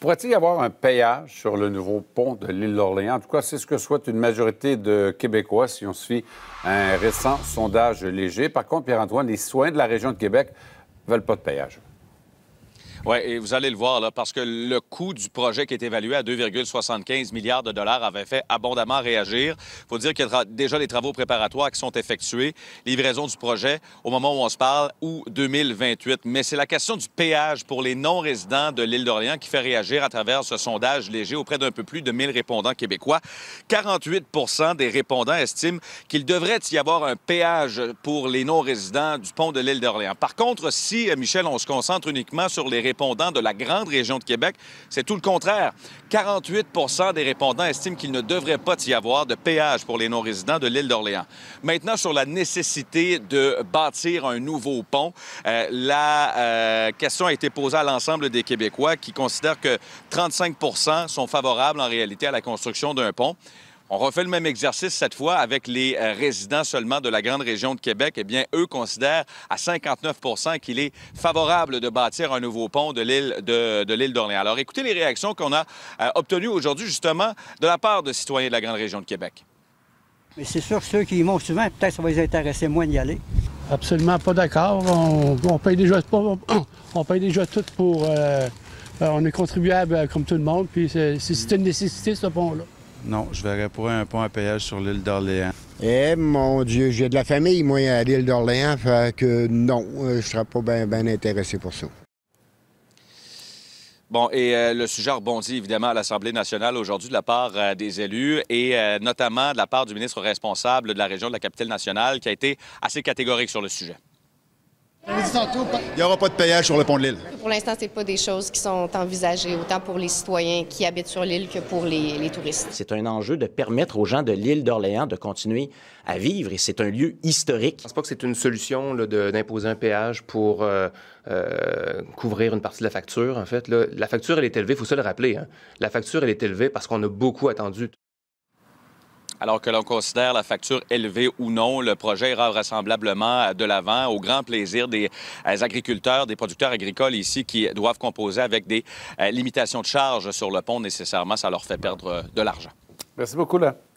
Pourrait-il y avoir un péage sur le nouveau pont de l'île d'Orléans? En tout cas, c'est ce que souhaite une majorité de Québécois si on suit un récent sondage léger. Par contre, Pierre-Antoine, les soins de la région de Québec veulent pas de péage. Oui, et vous allez le voir, là, parce que le coût du projet qui est évalué à 2,75 milliards de dollars avait fait abondamment réagir. Il faut dire qu'il y a déjà les travaux préparatoires qui sont effectués, livraison du projet au moment où on se parle, ou 2028. Mais c'est la question du péage pour les non-résidents de l'île d'Orléans qui fait réagir à travers ce sondage léger auprès d'un peu plus de 1000 répondants québécois. 48 des répondants estiment qu'il devrait y avoir un péage pour les non-résidents du pont de l'île d'Orléans. Par contre, si, euh, Michel, on se concentre uniquement sur les répondants de la grande région de Québec. C'est tout le contraire. 48 des répondants estiment qu'il ne devrait pas y avoir de péage pour les non-résidents de l'île d'Orléans. Maintenant, sur la nécessité de bâtir un nouveau pont, euh, la euh, question a été posée à l'ensemble des Québécois qui considèrent que 35 sont favorables en réalité à la construction d'un pont. On refait le même exercice cette fois avec les euh, résidents seulement de la grande région de Québec. Eh bien, eux considèrent à 59 qu'il est favorable de bâtir un nouveau pont de l'île de, d'Orléans. Alors, écoutez les réactions qu'on a euh, obtenues aujourd'hui, justement, de la part de citoyens de la grande région de Québec. Mais c'est sûr, que ceux qui y vont souvent, peut-être ça va les intéresser moins d'y aller. Absolument pas d'accord. On, paye déjà on, paye tout pour. Euh, on est contribuable comme tout le monde. Puis c'est, une nécessité, ce pont-là. Non, je verrais pour un pont à péage sur l'île d'Orléans. Eh mon Dieu, j'ai de la famille, moi, à l'île d'Orléans, fait que non, euh, je ne serais pas bien intéressé pour ça. Bon, et euh, le sujet rebondit évidemment à l'Assemblée nationale aujourd'hui de la part euh, des élus et notamment de la part du ministre responsable de la région de la capitale nationale qui a été assez catégorique sur le sujet. Il n'y aura pas de péage sur le pont de l'île. Pour l'instant, ce n'est pas des choses qui sont envisagées autant pour les citoyens qui habitent sur l'île que pour les, touristes. C'est un enjeu de permettre aux gens de l'île d'Orléans de continuer à vivre et c'est un lieu historique. Je ne pense pas que c'est une solution d'imposer un péage pour euh, euh, couvrir une partie de la facture. En fait, la facture, elle est élevée, il faut se le rappeler. Hein. La facture, elle est élevée parce qu'on a beaucoup attendu. Alors que l'on considère la facture élevée ou non, le projet ira vraisemblablement de l'avant au grand plaisir des euh, agriculteurs, des producteurs agricoles ici qui doivent composer avec des euh, limitations de charges sur le pont. Nécessairement, ça leur fait perdre euh, de l'argent. Merci beaucoup, là.